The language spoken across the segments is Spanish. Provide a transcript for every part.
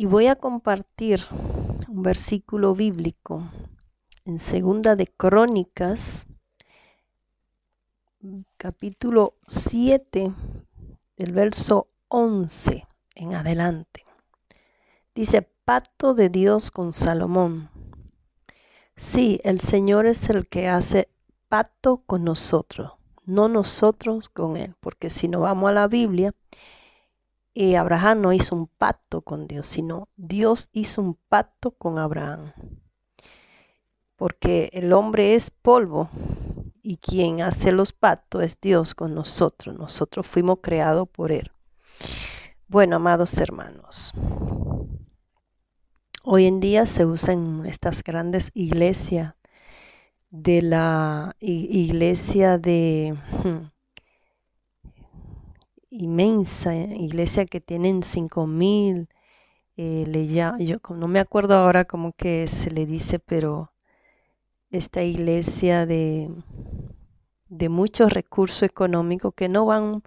Y voy a compartir un versículo bíblico en Segunda de Crónicas, capítulo 7, del verso 11 en adelante. Dice, pato de Dios con Salomón. Sí, el Señor es el que hace pato con nosotros, no nosotros con Él, porque si no vamos a la Biblia, y Abraham no hizo un pacto con Dios, sino Dios hizo un pacto con Abraham. Porque el hombre es polvo y quien hace los pactos es Dios con nosotros. Nosotros fuimos creados por Él. Bueno, amados hermanos, hoy en día se usan estas grandes iglesias de la iglesia de hmm, inmensa eh, iglesia que tienen 5.000, mil eh, le ya, yo no me acuerdo ahora cómo que se le dice, pero esta iglesia de, de muchos recursos económicos que no van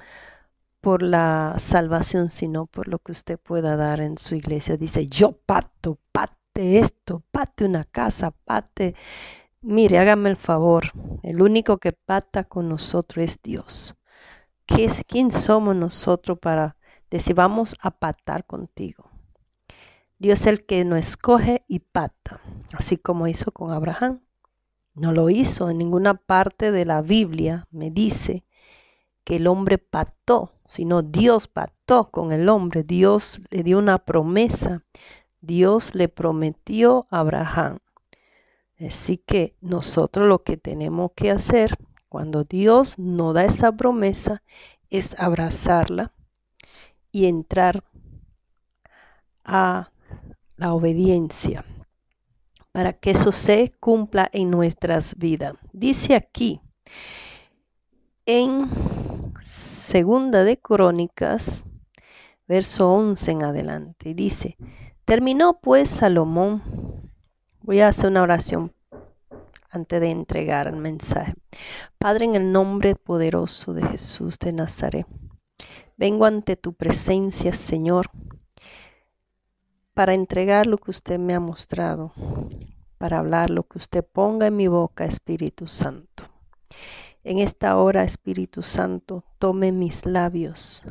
por la salvación, sino por lo que usted pueda dar en su iglesia. Dice, yo pato, pate esto, pate una casa, pate. Mire, hágame el favor. El único que pata con nosotros es Dios. ¿Quién somos nosotros para decir vamos a patar contigo? Dios es el que nos escoge y pata, así como hizo con Abraham. No lo hizo, en ninguna parte de la Biblia me dice que el hombre pactó, sino Dios pactó con el hombre, Dios le dio una promesa, Dios le prometió a Abraham. Así que nosotros lo que tenemos que hacer cuando Dios no da esa promesa es abrazarla y entrar a la obediencia para que eso se cumpla en nuestras vidas. Dice aquí en Segunda de Crónicas, verso 11 en adelante, dice, terminó pues Salomón, voy a hacer una oración antes de entregar el mensaje. Padre, en el nombre poderoso de Jesús de Nazaret, vengo ante tu presencia, Señor, para entregar lo que usted me ha mostrado, para hablar lo que usted ponga en mi boca, Espíritu Santo. En esta hora, Espíritu Santo, tome mis labios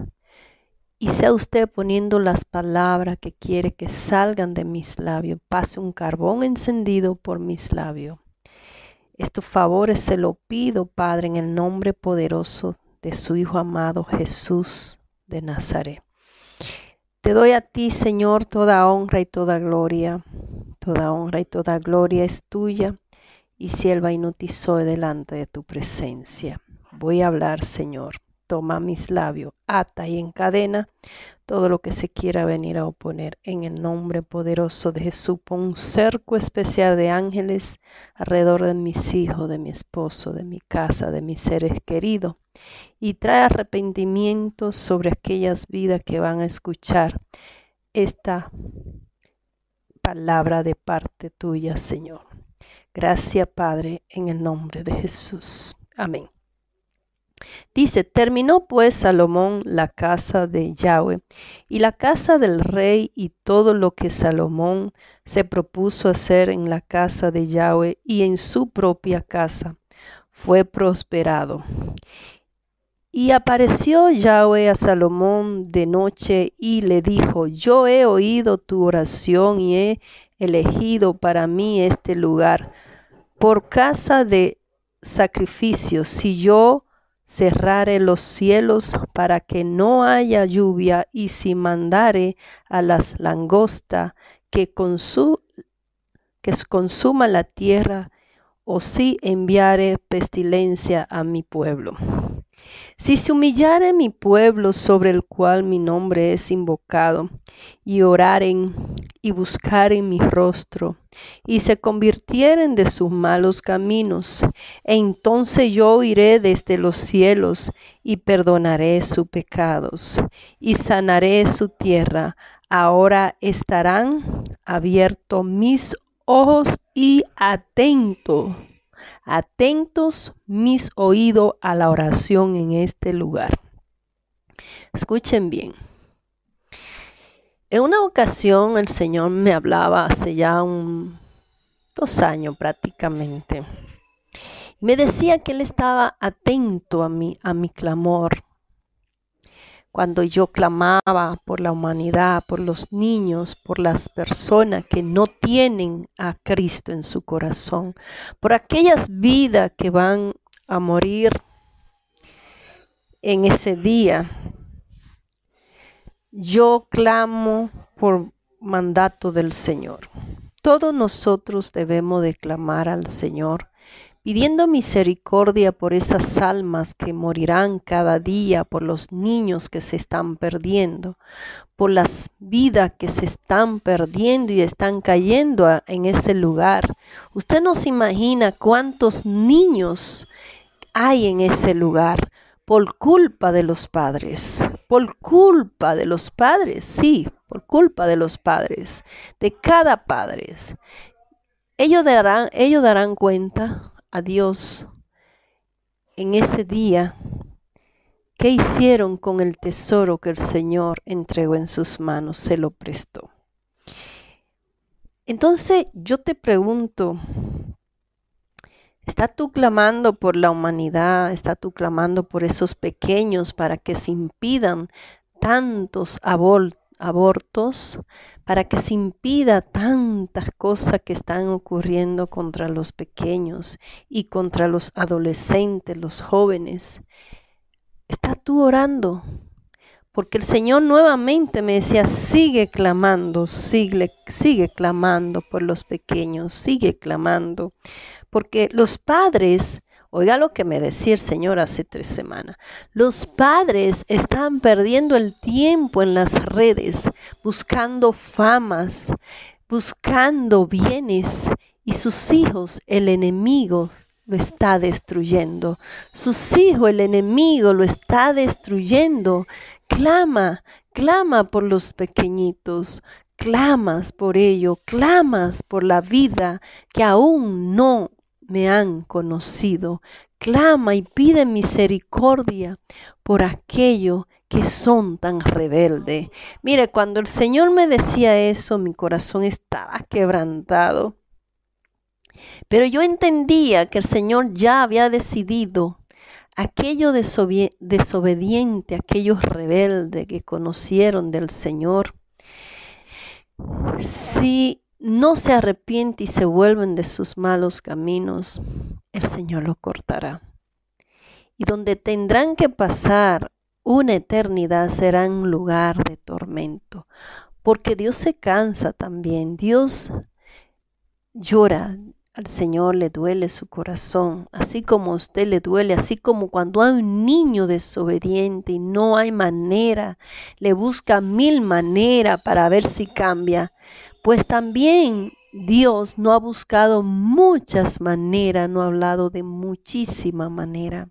y sea usted poniendo las palabras que quiere que salgan de mis labios. Pase un carbón encendido por mis labios estos favores se lo pido, Padre, en el nombre poderoso de su Hijo amado Jesús de Nazaret. Te doy a ti, Señor, toda honra y toda gloria. Toda honra y toda gloria es tuya y sierva y delante de tu presencia. Voy a hablar, Señor. Toma mis labios, ata y encadena todo lo que se quiera venir a oponer. En el nombre poderoso de Jesús, pon un cerco especial de ángeles alrededor de mis hijos, de mi esposo, de mi casa, de mis seres queridos. Y trae arrepentimiento sobre aquellas vidas que van a escuchar esta palabra de parte tuya, Señor. Gracias, Padre, en el nombre de Jesús. Amén. Dice, terminó pues Salomón la casa de Yahweh y la casa del rey y todo lo que Salomón se propuso hacer en la casa de Yahweh y en su propia casa. Fue prosperado. Y apareció Yahweh a Salomón de noche y le dijo, yo he oído tu oración y he elegido para mí este lugar por casa de sacrificio. Si yo cerrare los cielos para que no haya lluvia y si mandare a las langostas que, que consuma la tierra o si enviare pestilencia a mi pueblo. Si se humillare mi pueblo sobre el cual mi nombre es invocado, y oraren y buscaren mi rostro, y se convirtieren de sus malos caminos, e entonces yo iré desde los cielos y perdonaré sus pecados, y sanaré su tierra. Ahora estarán abiertos mis ojos y atento. Atentos mis oídos a la oración en este lugar. Escuchen bien. En una ocasión el Señor me hablaba hace ya un, dos años prácticamente. Me decía que Él estaba atento a mí, a mi clamor, cuando yo clamaba por la humanidad, por los niños, por las personas que no tienen a Cristo en su corazón, por aquellas vidas que van a morir en ese día. Yo clamo por mandato del Señor. Todos nosotros debemos de clamar al Señor pidiendo misericordia por esas almas que morirán cada día, por los niños que se están perdiendo, por las vidas que se están perdiendo y están cayendo en ese lugar. Usted no se imagina cuántos niños hay en ese lugar por culpa de los padres, por culpa de los padres, sí, por culpa de los padres, de cada padre. Ellos darán, ellos darán cuenta a Dios en ese día, ¿qué hicieron con el tesoro que el Señor entregó en sus manos? Se lo prestó. Entonces yo te pregunto, ¿está tú clamando por la humanidad? ¿Está tú clamando por esos pequeños para que se impidan tantos abortos? abortos, para que se impida tantas cosas que están ocurriendo contra los pequeños y contra los adolescentes, los jóvenes. Está tú orando, porque el Señor nuevamente me decía, sigue clamando, sigue, sigue clamando por los pequeños, sigue clamando, porque los padres Oiga lo que me decía el Señor hace tres semanas. Los padres están perdiendo el tiempo en las redes, buscando famas, buscando bienes, y sus hijos, el enemigo, lo está destruyendo. Sus hijos, el enemigo, lo está destruyendo. Clama, clama por los pequeñitos, clamas por ello, clamas por la vida que aún no me han conocido. Clama y pide misericordia por aquellos que son tan rebeldes. Mire, cuando el Señor me decía eso, mi corazón estaba quebrantado. Pero yo entendía que el Señor ya había decidido aquello desobediente, aquellos rebeldes que conocieron del Señor. Si no se arrepiente y se vuelven de sus malos caminos, el Señor lo cortará. Y donde tendrán que pasar una eternidad será un lugar de tormento, porque Dios se cansa también, Dios llora, al Señor le duele su corazón, así como a usted le duele, así como cuando hay un niño desobediente y no hay manera, le busca mil maneras para ver si cambia pues también Dios no ha buscado muchas maneras, no ha hablado de muchísima manera,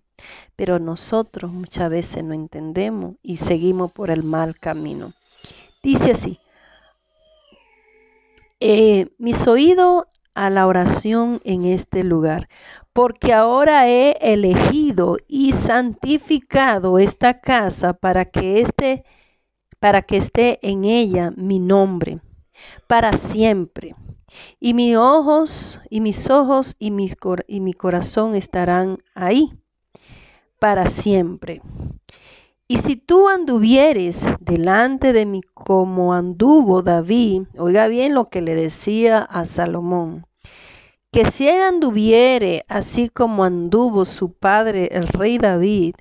pero nosotros muchas veces no entendemos y seguimos por el mal camino. Dice así, eh, mis oídos a la oración en este lugar, porque ahora he elegido y santificado esta casa para que esté, para que esté en ella mi nombre para siempre. Y mis ojos, y mis ojos, y, y mi corazón estarán ahí para siempre. Y si tú anduvieres delante de mí como anduvo David, oiga bien lo que le decía a Salomón, que si él anduviere así como anduvo su padre el rey David,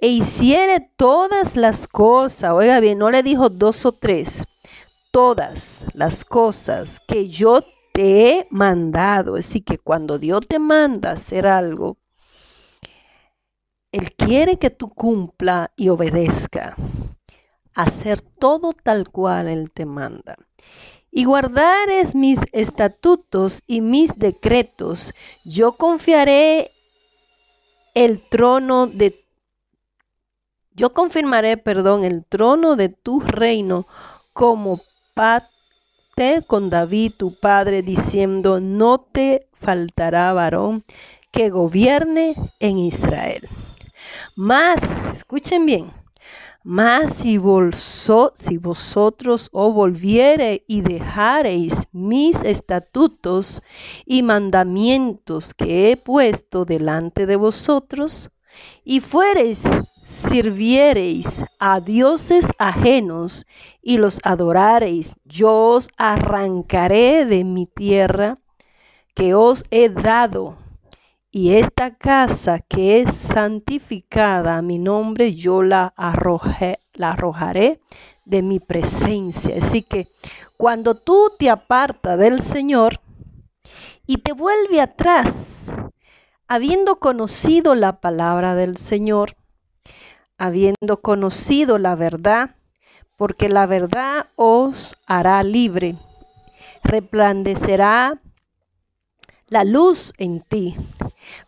e hiciere todas las cosas, oiga bien, no le dijo dos o tres, todas las cosas que yo te he mandado. Así que cuando Dios te manda hacer algo, Él quiere que tú cumpla y obedezca. Hacer todo tal cual Él te manda. Y guardar mis estatutos y mis decretos. Yo confiaré el trono de yo confirmaré, perdón, el trono de tu reino como con David tu padre, diciendo, no te faltará varón que gobierne en Israel. Mas, escuchen bien, más si, si vosotros os oh, volviere y dejareis mis estatutos y mandamientos que he puesto delante de vosotros, y fuereis sirviereis a dioses ajenos y los adorareis, yo os arrancaré de mi tierra que os he dado, y esta casa que es santificada a mi nombre, yo la, la arrojaré de mi presencia. Así que cuando tú te apartas del Señor y te vuelve atrás, habiendo conocido la palabra del Señor, habiendo conocido la verdad, porque la verdad os hará libre. Replandecerá la luz en ti.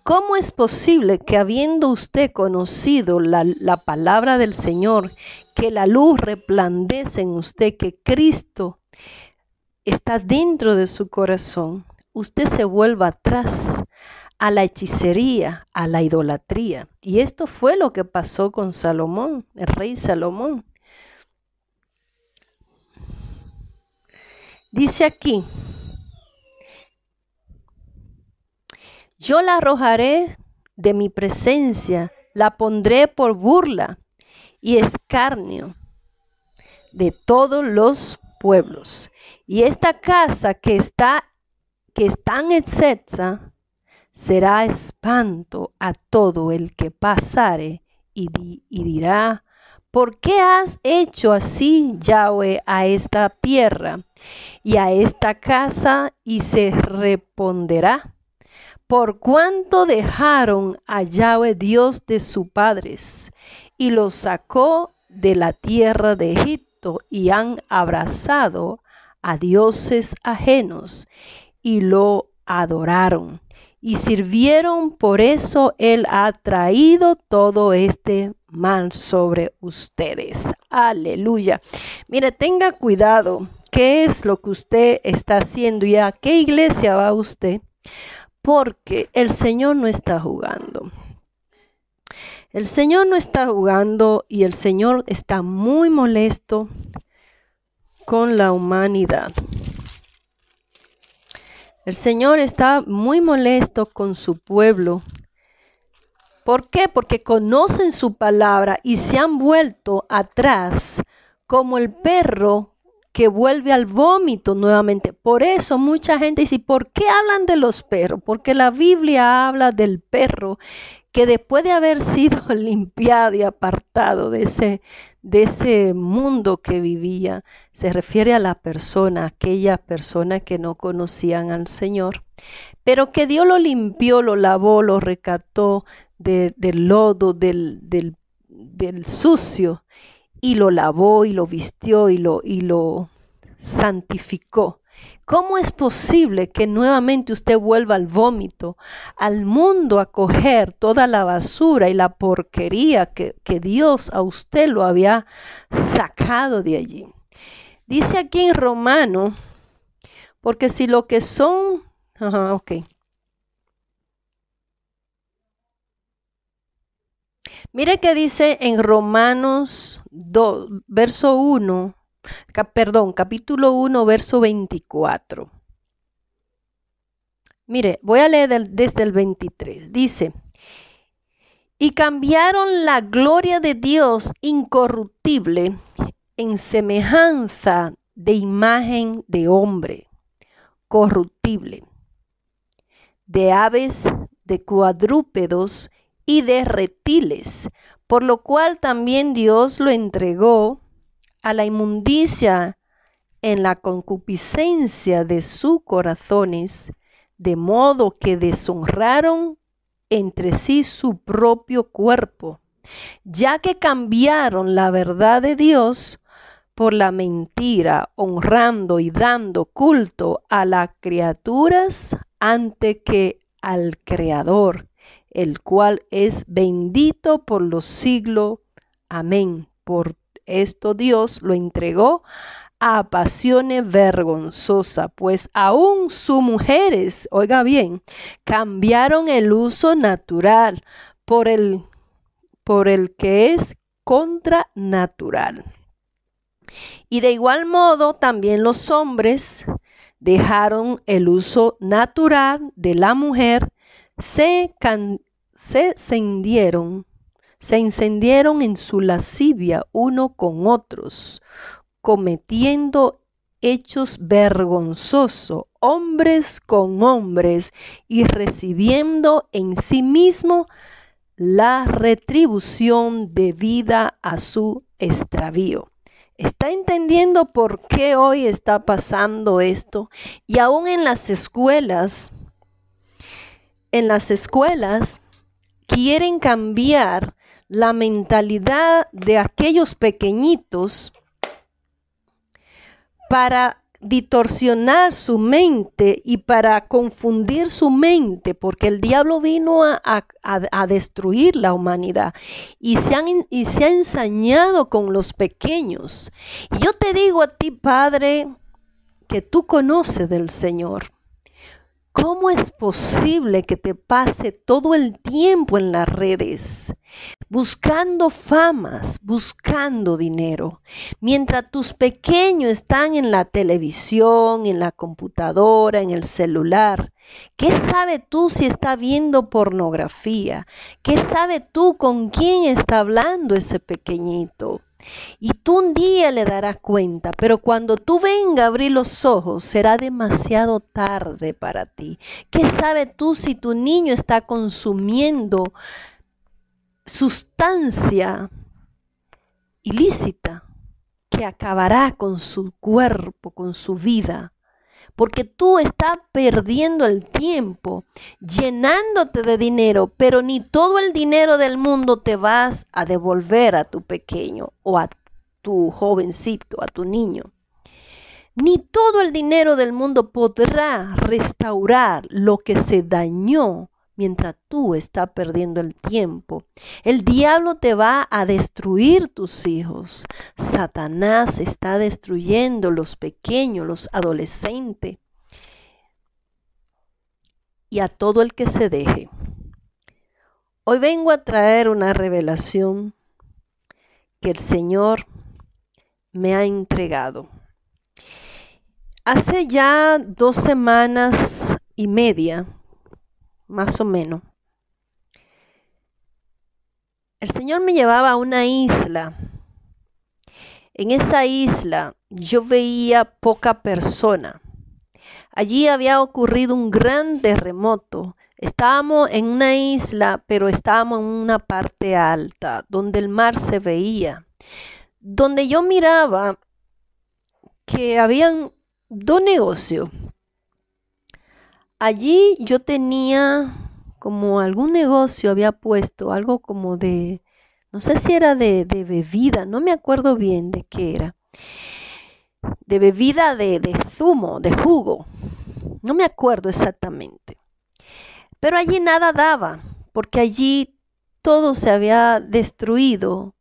¿Cómo es posible que habiendo usted conocido la, palabra del Señor, que la luz replandece en usted, que Cristo está dentro de su corazón, usted se vuelva atrás a la hechicería, a la idolatría. Y esto fue lo que pasó con Salomón, el rey Salomón. Dice aquí, yo la arrojaré de mi presencia, la pondré por burla y escarnio de todos los pueblos. Y esta casa que está que está en será espanto a todo el que pasare y, dirá, ¿por qué has hecho así, Yahweh, a esta tierra y a esta casa? Y se responderá, por cuánto dejaron a Yahweh Dios de sus padres y los sacó de la tierra de Egipto y han abrazado a dioses ajenos y lo adoraron y sirvieron, por eso Él ha traído todo este mal sobre ustedes. Aleluya. Mire, tenga cuidado qué es lo que usted está haciendo y a qué iglesia va usted, porque el Señor no está jugando. El Señor no está jugando y el Señor está muy molesto con la humanidad. El Señor está muy molesto con su pueblo. ¿Por qué? Porque conocen su palabra y se han vuelto atrás como el perro que vuelve al vómito nuevamente. Por eso mucha gente dice, ¿por qué hablan de los perros? Porque la Biblia habla del perro que después de haber sido limpiado y apartado de ese, de ese mundo que vivía, se refiere a la persona, a aquella persona que no conocían al Señor, pero que Dios lo limpió, lo lavó, lo recató del lodo, del, del sucio, y lo lavó y lo vistió y lo, y lo santificó ¿Cómo es posible que nuevamente usted vuelva al vómito, al mundo a coger toda la basura y la porquería que, Dios a usted lo había sacado de allí? Dice aquí en Romano, porque si lo que son... Ajá, ok. Mire que dice en Romanos 2, verso 1 perdón, capítulo 1, verso 24. Mire, voy a leer desde el 23. Dice, y cambiaron la gloria de Dios incorruptible en semejanza de imagen de hombre, corruptible, de aves, de cuadrúpedos y de reptiles, por lo cual también Dios lo entregó a la inmundicia en la concupiscencia de sus corazones, de modo que deshonraron entre sí su propio cuerpo, ya que cambiaron la verdad de Dios por la mentira, honrando y dando culto a las criaturas antes que al Creador, el cual es bendito por los siglos. Amén. Por esto Dios lo entregó a pasiones vergonzosa, pues aún sus mujeres, oiga bien, cambiaron el uso natural por el, por el que es contranatural. Y de igual modo, también los hombres dejaron el uso natural de la mujer, se, se cendieron se encendieron en su lascivia uno con otros, cometiendo hechos vergonzosos, hombres con hombres, y recibiendo en sí mismo la retribución debida a su extravío. ¿Está entendiendo por qué hoy está pasando esto? Y aún en las escuelas, en las escuelas quieren cambiar la mentalidad de aquellos pequeñitos para distorsionar su mente y para confundir su mente, porque el diablo vino a, destruir la humanidad y se, y se ha ensañado con los pequeños. Y yo te digo a ti, Padre, que tú conoces del Señor. ¿Cómo es posible que te pase todo el tiempo en las redes, buscando famas, buscando dinero, mientras tus pequeños están en la televisión, en la computadora, en el celular? ¿Qué sabe tú si está viendo pornografía? ¿Qué sabe tú con quién está hablando ese pequeñito? Y tú un día le darás cuenta, pero cuando tú venga a abrir los ojos, será demasiado tarde para ti. ¿Qué sabe tú si tu niño está consumiendo sustancia ilícita que acabará con su cuerpo, con su vida? porque tú estás perdiendo el tiempo, llenándote de dinero, pero ni todo el dinero del mundo te vas a devolver a tu pequeño o a tu jovencito, a tu niño. Ni todo el dinero del mundo podrá restaurar lo que se dañó mientras tú estás perdiendo el tiempo. El diablo te va a destruir tus hijos. Satanás está destruyendo los pequeños, los adolescentes y a todo el que se deje. Hoy vengo a traer una revelación que el Señor me ha entregado. Hace ya dos semanas y media más o menos. El Señor me llevaba a una isla. En esa isla yo veía poca persona. Allí había ocurrido un gran terremoto. Estábamos en una isla, pero estábamos en una parte alta, donde el mar se veía. Donde yo miraba que habían dos negocios Allí yo tenía como algún negocio, había puesto algo como de, no sé si era de, bebida, no me acuerdo bien de qué era, de bebida de zumo, de jugo, no me acuerdo exactamente. Pero allí nada daba, porque allí todo se había destruido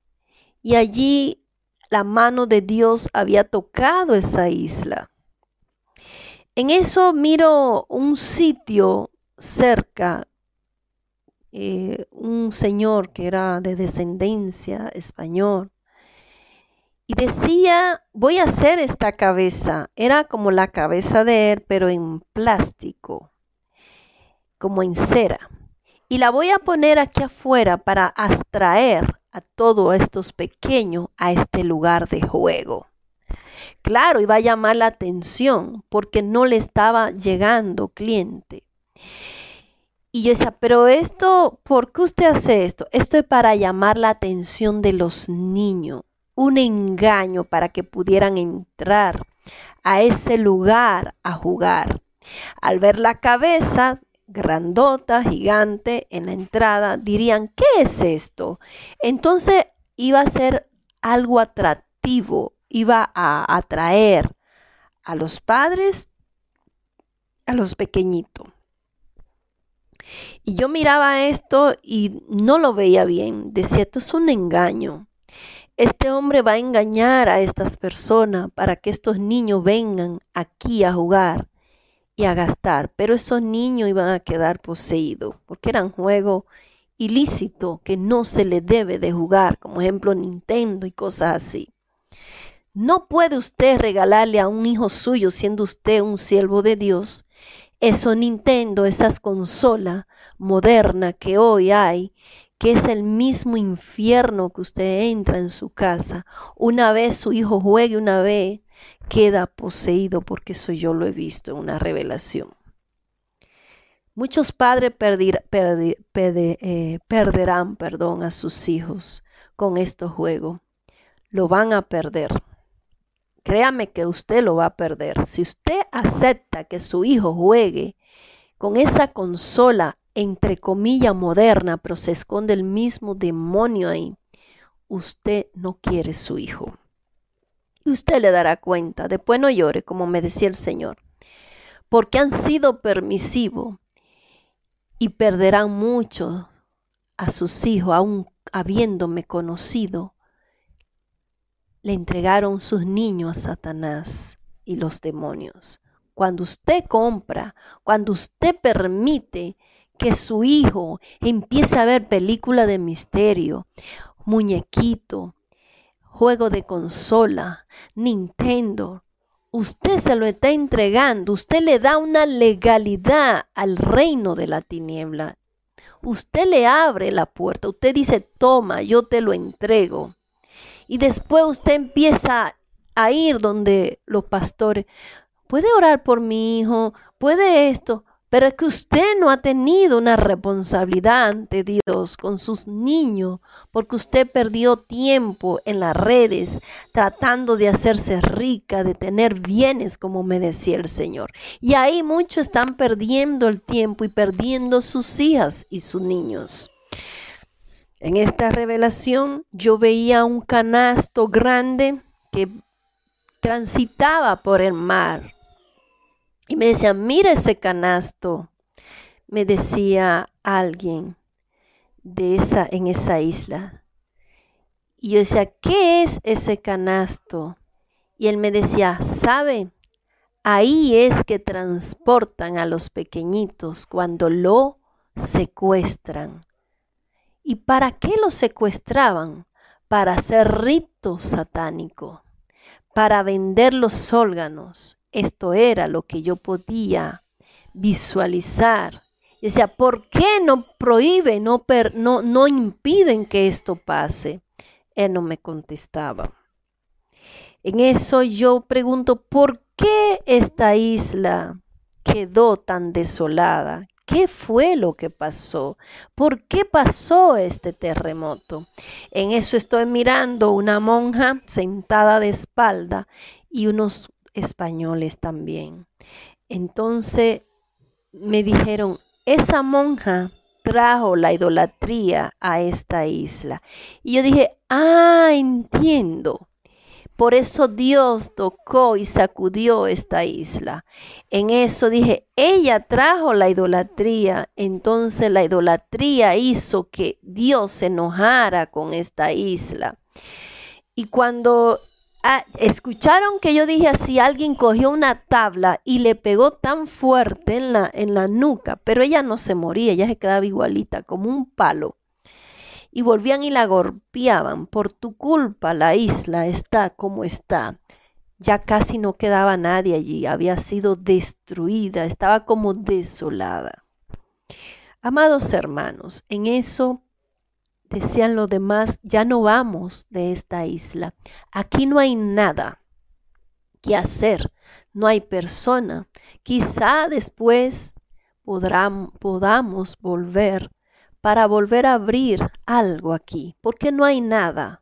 y allí la mano de Dios había tocado esa isla. En eso miro un sitio cerca, eh, un señor que era de descendencia español, y decía, voy a hacer esta cabeza. Era como la cabeza de él, pero en plástico, como en cera. Y la voy a poner aquí afuera para atraer a todos estos pequeños a este lugar de juego. Claro, iba a llamar la atención porque no le estaba llegando cliente. Y yo decía, pero esto, ¿por qué usted hace esto? Esto es para llamar la atención de los niños, un engaño para que pudieran entrar a ese lugar a jugar. Al ver la cabeza grandota, gigante, en la entrada, dirían, ¿qué es esto? Entonces iba a ser algo atractivo iba a atraer a los padres, a los pequeñitos. Y yo miraba esto y no lo veía bien. Decía, esto es un engaño. Este hombre va a engañar a estas personas para que estos niños vengan aquí a jugar y a gastar. Pero esos niños iban a quedar poseídos porque eran juegos ilícitos que no se le debe de jugar, como ejemplo Nintendo y cosas así. No puede usted regalarle a un hijo suyo siendo usted un siervo de Dios. Eso Nintendo, esas consolas modernas que hoy hay, que es el mismo infierno que usted entra en su casa. Una vez su hijo juegue, una vez queda poseído, porque eso yo lo he visto en una revelación. Muchos padres eh, perderán perdón, a sus hijos con este juego, Lo van a perder créame que usted lo va a perder. Si usted acepta que su hijo juegue con esa consola, entre comillas, moderna, pero se esconde el mismo demonio ahí, usted no quiere su hijo. Y usted le dará cuenta. Después no llore, como me decía el Señor. Porque han sido permisivos y perderán mucho a sus hijos, aún habiéndome conocido le entregaron sus niños a Satanás y los demonios. Cuando usted compra, cuando usted permite que su hijo empiece a ver película de misterio, muñequito, juego de consola, Nintendo, usted se lo está entregando, usted le da una legalidad al reino de la tiniebla. Usted le abre la puerta, usted dice, toma, yo te lo entrego y después usted empieza a ir donde los pastores. Puede orar por mi hijo, puede esto, pero es que usted no ha tenido una responsabilidad ante Dios con sus niños, porque usted perdió tiempo en las redes tratando de hacerse rica, de tener bienes, como me decía el Señor. Y ahí muchos están perdiendo el tiempo y perdiendo sus hijas y sus niños. En esta revelación yo veía un canasto grande que transitaba por el mar. Y me decía, mira ese canasto, me decía alguien de esa, en esa isla. Y yo decía, ¿qué es ese canasto? Y él me decía, ¿sabe? Ahí es que transportan a los pequeñitos cuando lo secuestran. ¿Y para qué los secuestraban? Para hacer rito satánico, para vender los órganos. Esto era lo que yo podía visualizar. Y decía, ¿por qué no prohíben, no, no, no impiden que esto pase? Él no me contestaba. En eso yo pregunto, ¿por qué esta isla quedó tan desolada? qué fue lo que pasó, por qué pasó este terremoto. En eso estoy mirando una monja sentada de espalda y unos españoles también. Entonces me dijeron, esa monja trajo la idolatría a esta isla. Y yo dije, ah, entiendo. Por eso Dios tocó y sacudió esta isla. En eso dije, ella trajo la idolatría, entonces la idolatría hizo que Dios se enojara con esta isla. Y cuando ah, escucharon que yo dije así, alguien cogió una tabla y le pegó tan fuerte en la, en la nuca, pero ella no se moría, ella se quedaba igualita, como un palo y volvían y la golpeaban. Por tu culpa la isla está como está. Ya casi no quedaba nadie allí, había sido destruida, estaba como desolada. Amados hermanos, en eso decían los demás, ya no vamos de esta isla. Aquí no hay nada que hacer, no hay persona. Quizá después podamos volver para volver a abrir algo aquí, porque no hay nada.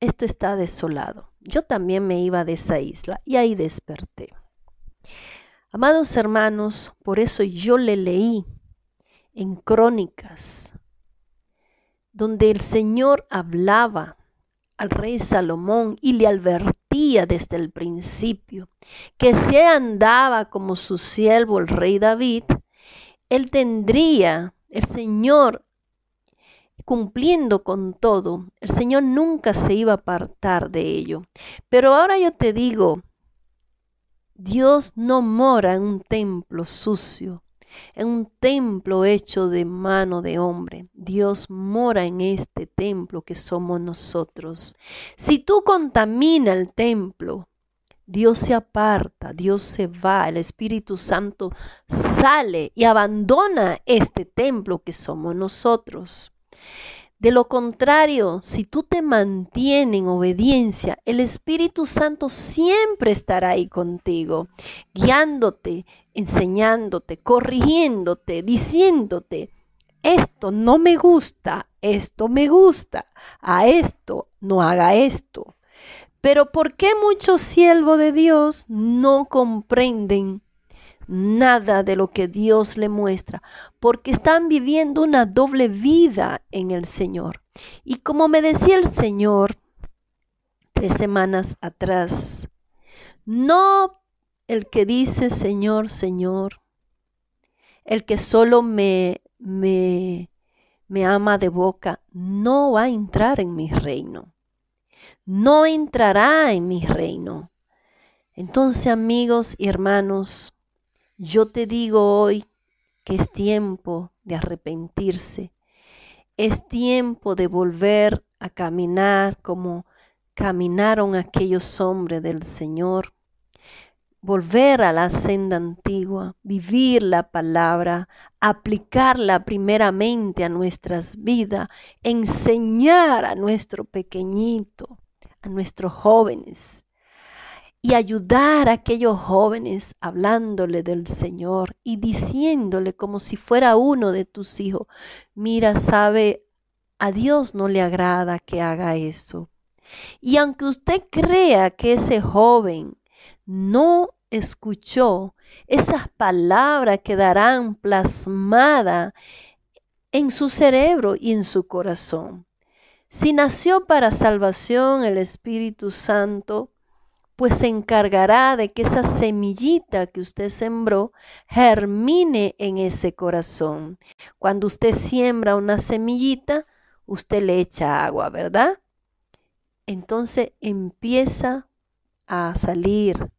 Esto está desolado. Yo también me iba de esa isla y ahí desperté. Amados hermanos, por eso yo le leí en Crónicas, donde el Señor hablaba al rey Salomón y le advertía desde el principio que si andaba como su siervo el rey David, él tendría el Señor cumpliendo con todo, el Señor nunca se iba a apartar de ello. Pero ahora yo te digo, Dios no mora en un templo sucio, en un templo hecho de mano de hombre. Dios mora en este templo que somos nosotros. Si tú contaminas el templo, Dios se aparta, Dios se va, el Espíritu Santo sale y abandona este templo que somos nosotros. De lo contrario, si tú te mantienes en obediencia, el Espíritu Santo siempre estará ahí contigo, guiándote, enseñándote, corrigiéndote, diciéndote, esto no me gusta, esto me gusta, a esto no haga esto. Pero ¿por qué muchos siervos de Dios no comprenden nada de lo que Dios le muestra? Porque están viviendo una doble vida en el Señor. Y como me decía el Señor tres semanas atrás, no el que dice Señor, Señor, el que solo me, me, me ama de boca, no va a entrar en mi reino no entrará en mi reino. Entonces, amigos y hermanos, yo te digo hoy que es tiempo de arrepentirse, es tiempo de volver a caminar como caminaron aquellos hombres del Señor, volver a la senda antigua, vivir la palabra, aplicarla primeramente a nuestras vidas, enseñar a nuestro pequeñito, a nuestros jóvenes y ayudar a aquellos jóvenes hablándole del Señor y diciéndole como si fuera uno de tus hijos, mira, sabe, a Dios no le agrada que haga eso. Y aunque usted crea que ese joven no escuchó, esas palabras quedarán plasmadas en su cerebro y en su corazón. Si nació para salvación el Espíritu Santo, pues se encargará de que esa semillita que usted sembró germine en ese corazón. Cuando usted siembra una semillita, usted le echa agua, ¿verdad? Entonces empieza a salir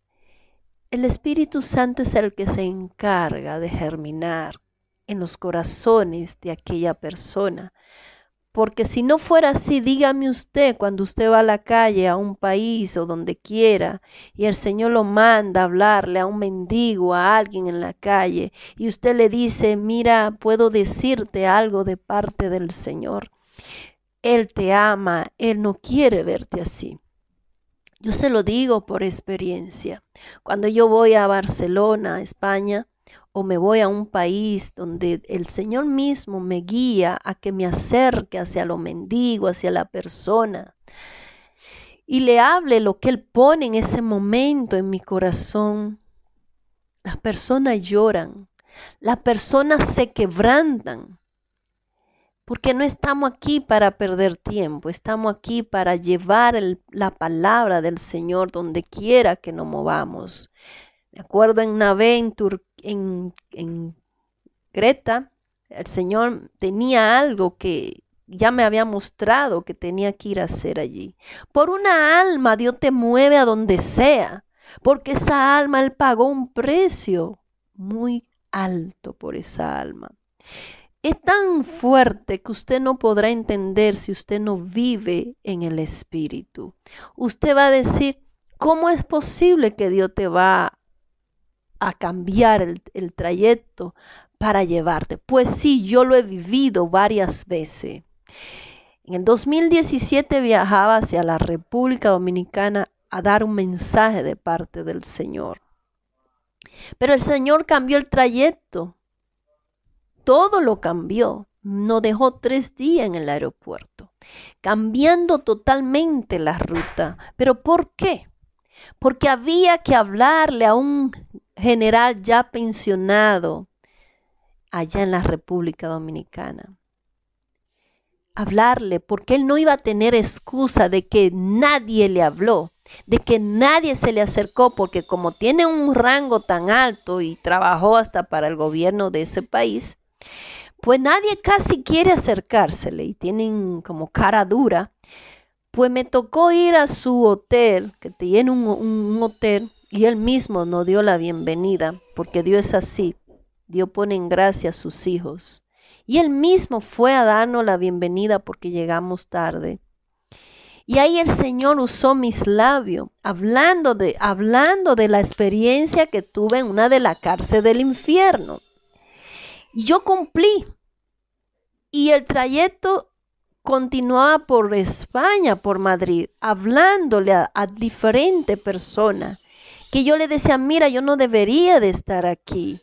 el Espíritu Santo es el que se encarga de germinar en los corazones de aquella persona. Porque si no fuera así, dígame usted cuando usted va a la calle, a un país o donde quiera, y el Señor lo manda a hablarle a un mendigo, a alguien en la calle, y usted le dice, mira, puedo decirte algo de parte del Señor. Él te ama, Él no quiere verte así. Yo se lo digo por experiencia. Cuando yo voy a Barcelona, España, o me voy a un país donde el Señor mismo me guía a que me acerque hacia lo mendigo, hacia la persona, y le hable lo que Él pone en ese momento en mi corazón, las personas lloran, las personas se quebrantan, porque no estamos aquí para perder tiempo, estamos aquí para llevar la palabra del Señor donde quiera que nos movamos. De acuerdo en una en, en, en Creta, el Señor tenía algo que ya me había mostrado que tenía que ir a hacer allí. Por una alma Dios te mueve a donde sea, porque esa alma Él pagó un precio muy alto por esa alma es tan fuerte que usted no podrá entender si usted no vive en el Espíritu. Usted va a decir, ¿cómo es posible que Dios te va a cambiar el, trayecto para llevarte? Pues sí, yo lo he vivido varias veces. En el 2017 viajaba hacia la República Dominicana a dar un mensaje de parte del Señor. Pero el Señor cambió el trayecto todo lo cambió. No dejó tres días en el aeropuerto, cambiando totalmente la ruta. ¿Pero por qué? Porque había que hablarle a un general ya pensionado allá en la República Dominicana. Hablarle, porque él no iba a tener excusa de que nadie le habló, de que nadie se le acercó, porque como tiene un rango tan alto y trabajó hasta para el gobierno de ese país, pues nadie casi quiere acercársele y tienen como cara dura. Pues me tocó ir a su hotel, que tiene un, hotel, y él mismo nos dio la bienvenida, porque Dios es así. Dios pone en gracia a sus hijos. Y él mismo fue a darnos la bienvenida porque llegamos tarde. Y ahí el Señor usó mis labios, hablando de, hablando de la experiencia que tuve en una de la cárcel del infierno. Yo cumplí. Y el trayecto continuaba por España, por Madrid, hablándole a, diferente diferentes personas. Que yo le decía, mira, yo no debería de estar aquí.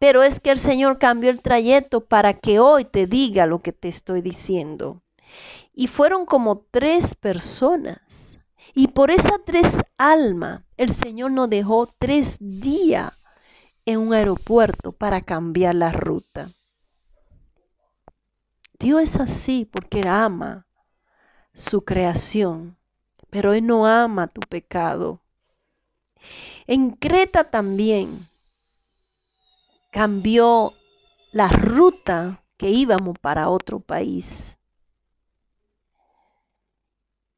Pero es que el Señor cambió el trayecto para que hoy te diga lo que te estoy diciendo. Y fueron como tres personas. Y por esa tres almas, el Señor nos dejó tres días en un aeropuerto para cambiar la ruta. Dios es así porque ama su creación, pero Él no ama tu pecado. En Creta también cambió la ruta que íbamos para otro país.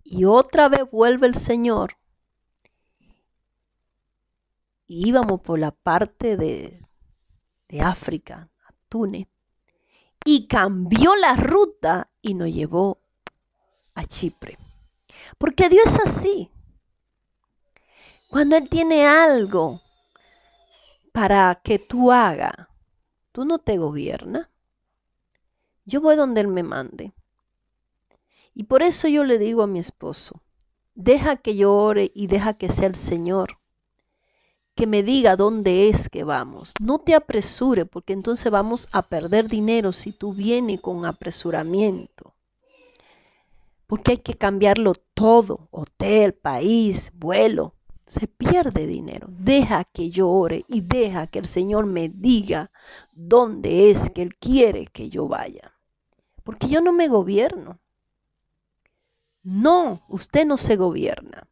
Y otra vez vuelve el Señor íbamos por la parte de, de África, a Túnez, y cambió la ruta y nos llevó a Chipre. Porque Dios es así. Cuando Él tiene algo para que tú hagas, tú no te gobiernas. Yo voy donde Él me mande. Y por eso yo le digo a mi esposo, deja que yo ore y deja que sea el Señor que me diga dónde es que vamos. No te apresure porque entonces vamos a perder dinero si tú vienes con apresuramiento. Porque hay que cambiarlo todo, hotel, país, vuelo. Se pierde dinero. Deja que yo ore y deja que el Señor me diga dónde es que Él quiere que yo vaya. Porque yo no me gobierno. No, usted no se gobierna.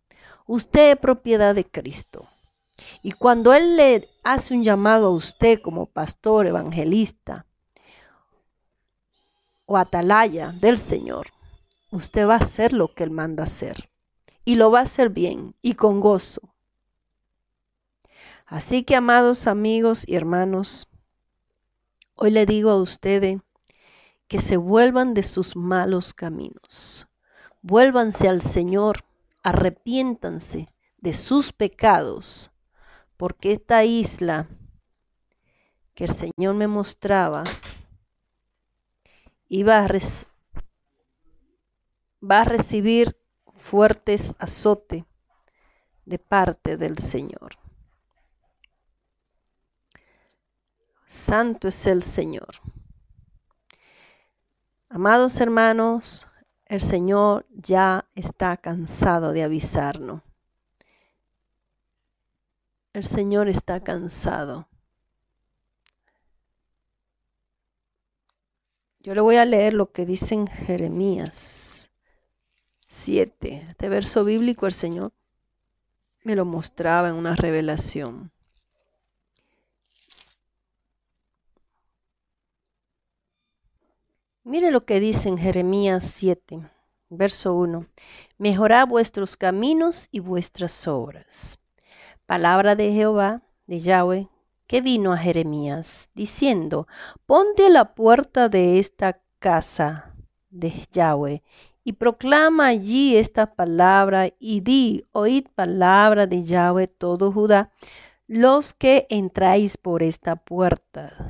Usted es propiedad de Cristo. Y cuando Él le hace un llamado a usted como pastor, evangelista o atalaya del Señor, usted va a hacer lo que Él manda hacer. Y lo va a hacer bien y con gozo. Así que, amados amigos y hermanos, hoy le digo a ustedes que se vuelvan de sus malos caminos. Vuélvanse al Señor, arrepiéntanse de sus pecados porque esta isla que el Señor me mostraba va a recibir fuertes azote de parte del Señor. Santo es el Señor. Amados hermanos, el Señor ya está cansado de avisarnos. El Señor está cansado. Yo le voy a leer lo que dice en Jeremías 7. Este verso bíblico el Señor me lo mostraba en una revelación. Mire lo que dice en Jeremías 7, verso 1. Mejorad vuestros caminos y vuestras obras palabra de Jehová, de Yahweh, que vino a Jeremías, diciendo, ponte a la puerta de esta casa de Yahweh y proclama allí esta palabra y di, oíd palabra de Yahweh todo Judá, los que entráis por esta puerta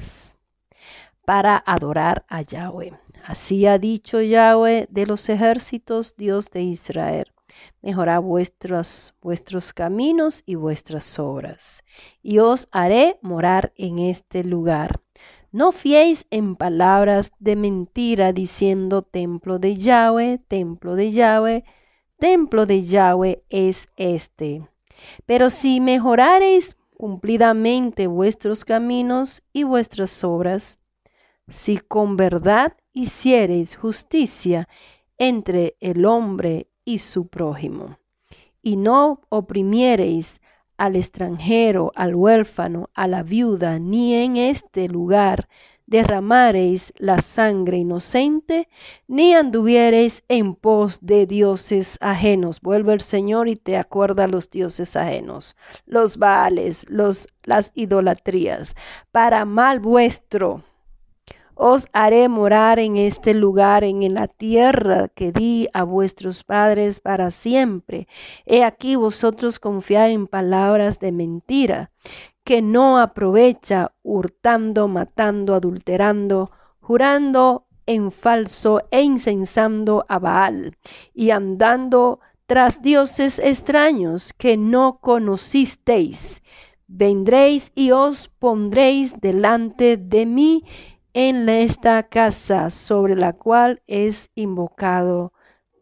para adorar a Yahweh. Así ha dicho Yahweh de los ejércitos, Dios de Israel. Mejorad vuestros, vuestros caminos y vuestras obras, y os haré morar en este lugar. No fiéis en palabras de mentira diciendo templo de Yahweh, templo de Yahweh, templo de Yahweh es este. Pero si mejorareis cumplidamente vuestros caminos y vuestras obras, si con verdad hiciereis justicia entre el hombre y su prójimo. Y no oprimiereis al extranjero, al huérfano, a la viuda, ni en este lugar derramareis la sangre inocente, ni anduviereis en pos de dioses ajenos. Vuelve el Señor y te acuerda los dioses ajenos, los baales, los, las idolatrías, para mal vuestro, os haré morar en este lugar, en la tierra que di a vuestros padres para siempre. He aquí vosotros confiar en palabras de mentira, que no aprovecha, hurtando, matando, adulterando, jurando en falso e incensando a Baal, y andando tras dioses extraños que no conocisteis. Vendréis y os pondréis delante de mí en esta casa sobre la cual es invocado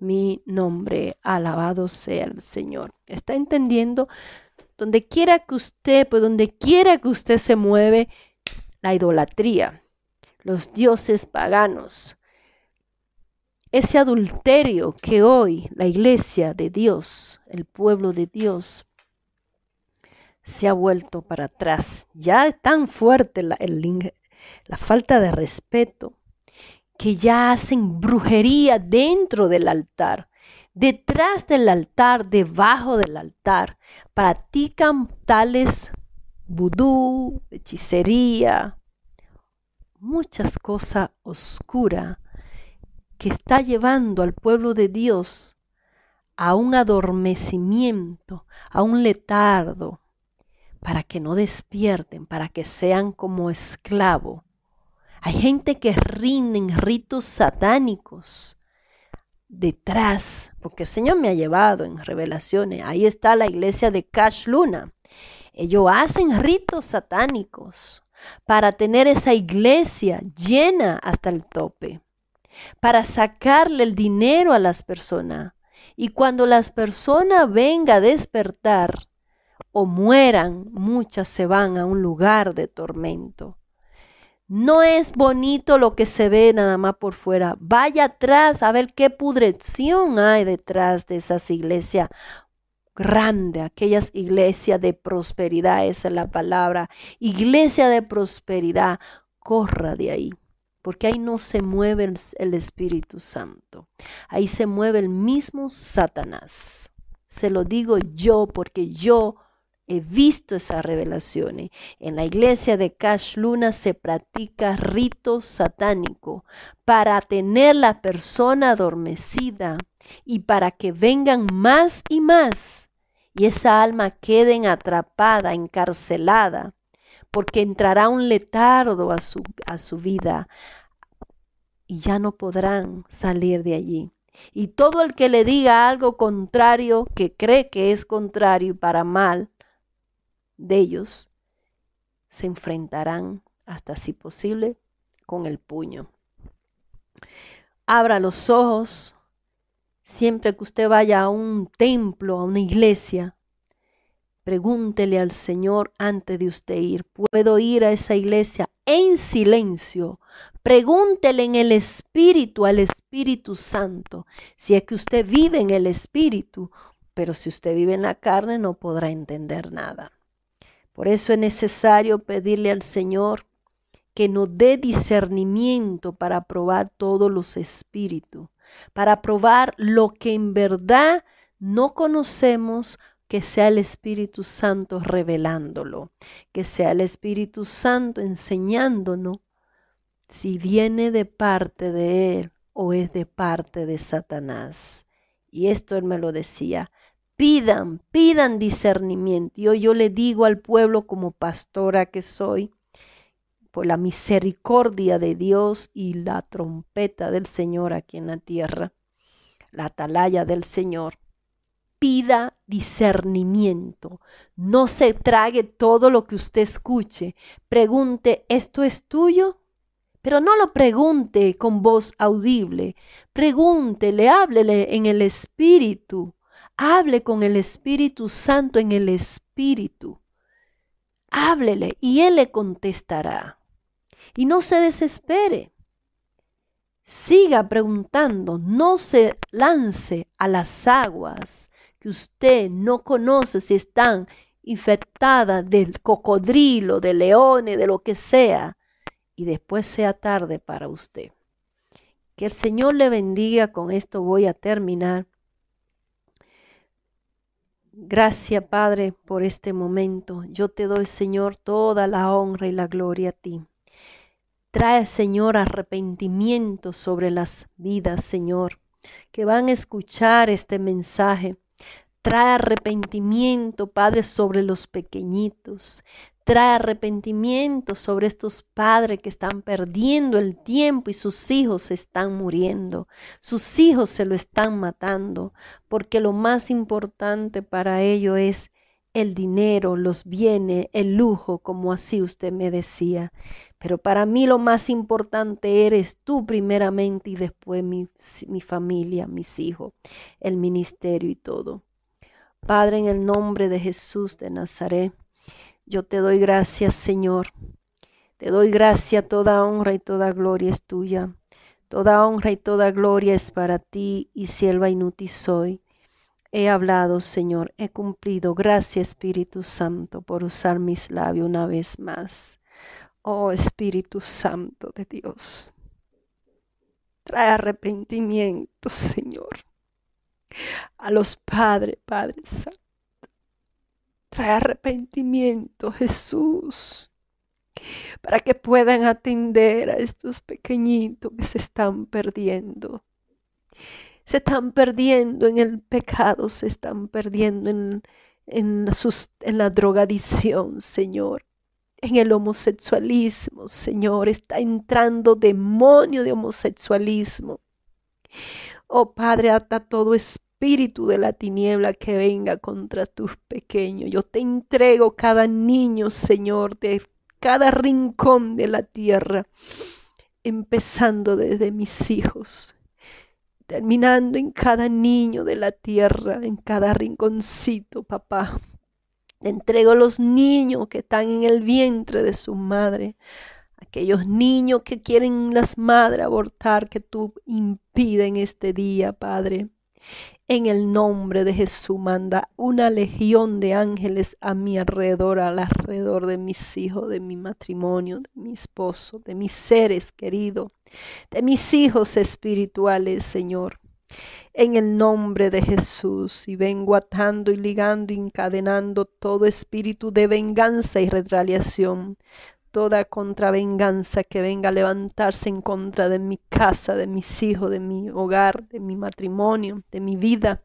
mi nombre. Alabado sea el Señor. ¿Está entendiendo? Donde quiera que usted, pues donde quiera que usted se mueve, la idolatría, los dioses paganos, ese adulterio que hoy la iglesia de Dios, el pueblo de Dios, se ha vuelto para atrás. Ya es tan fuerte el el, la falta de respeto, que ya hacen brujería dentro del altar, detrás del altar, debajo del altar, practican tales vudú, hechicería, muchas cosas oscuras que está llevando al pueblo de Dios a un adormecimiento, a un letardo, para que no despierten, para que sean como esclavo. Hay gente que rinden ritos satánicos detrás, porque el Señor me ha llevado en revelaciones. Ahí está la iglesia de Cash Luna. Ellos hacen ritos satánicos para tener esa iglesia llena hasta el tope, para sacarle el dinero a las personas. Y cuando las personas vengan a despertar, o mueran, muchas se van a un lugar de tormento. No es bonito lo que se ve nada más por fuera. Vaya atrás a ver qué pudreción hay detrás de esas iglesias grandes, aquellas iglesias de prosperidad, esa es la palabra. Iglesia de prosperidad, corra de ahí, porque ahí no se mueve el Espíritu Santo. Ahí se mueve el mismo Satanás. Se lo digo yo porque yo He visto esas revelaciones. En la iglesia de Cash Luna se practica rito satánico para tener la persona adormecida y para que vengan más y más y esa alma queden atrapada, encarcelada, porque entrará un letardo a su, a su vida y ya no podrán salir de allí. Y todo el que le diga algo contrario, que cree que es contrario y para mal, de ellos se enfrentarán hasta si posible con el puño. Abra los ojos siempre que usted vaya a un templo, a una iglesia. Pregúntele al Señor antes de usted ir, ¿puedo ir a esa iglesia en silencio? Pregúntele en el Espíritu al Espíritu Santo, si es que usted vive en el Espíritu, pero si usted vive en la carne no podrá entender nada. Por eso es necesario pedirle al Señor que nos dé discernimiento para probar todos los espíritus, para probar lo que en verdad no conocemos, que sea el Espíritu Santo revelándolo, que sea el Espíritu Santo enseñándonos si viene de parte de Él o es de parte de Satanás. Y esto Él me lo decía, pidan, pidan discernimiento. Yo, yo le digo al pueblo como pastora que soy, por la misericordia de Dios y la trompeta del Señor aquí en la tierra, la atalaya del Señor. Pida discernimiento. No se trague todo lo que usted escuche. Pregunte, ¿esto es tuyo? Pero no lo pregunte con voz audible. Pregúntele, háblele en el espíritu Hable con el Espíritu Santo en el Espíritu. Háblele y Él le contestará. Y no se desespere. Siga preguntando, no se lance a las aguas que usted no conoce si están infectadas del cocodrilo, de leones, de lo que sea, y después sea tarde para usted. Que el Señor le bendiga, con esto voy a terminar. Gracias, Padre, por este momento. Yo te doy, Señor, toda la honra y la gloria a ti. Trae, Señor, arrepentimiento sobre las vidas, Señor, que van a escuchar este mensaje. Trae arrepentimiento, Padre, sobre los pequeñitos. Trae arrepentimiento sobre estos padres que están perdiendo el tiempo y sus hijos se están muriendo. Sus hijos se lo están matando porque lo más importante para ellos es el dinero, los bienes, el lujo, como así usted me decía. Pero para mí lo más importante eres tú primeramente y después mi, mi familia, mis hijos, el ministerio y todo. Padre, en el nombre de Jesús de Nazaret. Yo te doy gracias, Señor. Te doy gracia, toda honra y toda gloria es tuya. Toda honra y toda gloria es para ti, y sierva inútil soy. He hablado, Señor, he cumplido. Gracias, Espíritu Santo, por usar mis labios una vez más. Oh Espíritu Santo de Dios, trae arrepentimiento, Señor, a los padres, Padre Santo. Trae arrepentimiento, Jesús, para que puedan atender a estos pequeñitos que se están perdiendo. Se están perdiendo en el pecado, se están perdiendo en, en, la drogadicción, Señor en el homosexualismo, Señor. Está entrando demonio de homosexualismo. Oh Padre, ata todo espíritu espíritu de la tiniebla que venga contra tus pequeños. Yo te entrego cada niño, Señor, de cada rincón de la tierra, empezando desde mis hijos, terminando en cada niño de la tierra, en cada rinconcito, papá. Te entrego los niños que están en el vientre de su madre, aquellos niños que quieren las madres abortar, que tú impiden este día, Padre. En el nombre de Jesús manda una legión de ángeles a mi alrededor, al alrededor de mis hijos, de mi matrimonio, de mi esposo, de mis seres queridos, de mis hijos espirituales, Señor. En el nombre de Jesús, y vengo atando y ligando encadenando todo espíritu de venganza y retaliación, toda contravenganza que venga a levantarse en contra de mi casa, de mis hijos, de mi hogar, de mi matrimonio, de mi vida,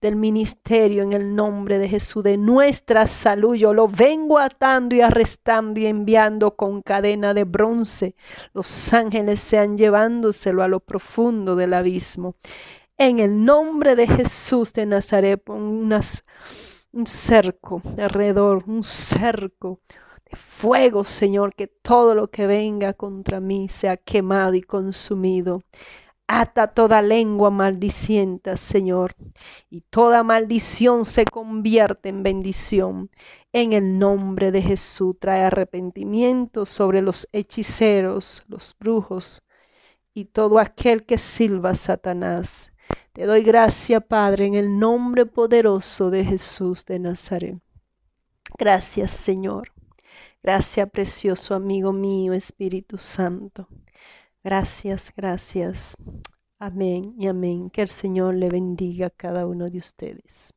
del ministerio, en el nombre de Jesús, de nuestra salud. Yo lo vengo atando y arrestando y enviando con cadena de bronce. Los ángeles sean llevándoselo a lo profundo del abismo. En el nombre de Jesús de Nazaret, unas, un cerco alrededor, un cerco, fuego, Señor, que todo lo que venga contra mí sea quemado y consumido. Ata toda lengua maldicienta, Señor, y toda maldición se convierte en bendición. En el nombre de Jesús trae arrepentimiento sobre los hechiceros, los brujos y todo aquel que silba a Satanás. Te doy gracia, Padre, en el nombre poderoso de Jesús de Nazaret. Gracias, Señor. Gracias, precioso amigo mío, Espíritu Santo. Gracias, gracias. Amén y amén. Que el Señor le bendiga a cada uno de ustedes.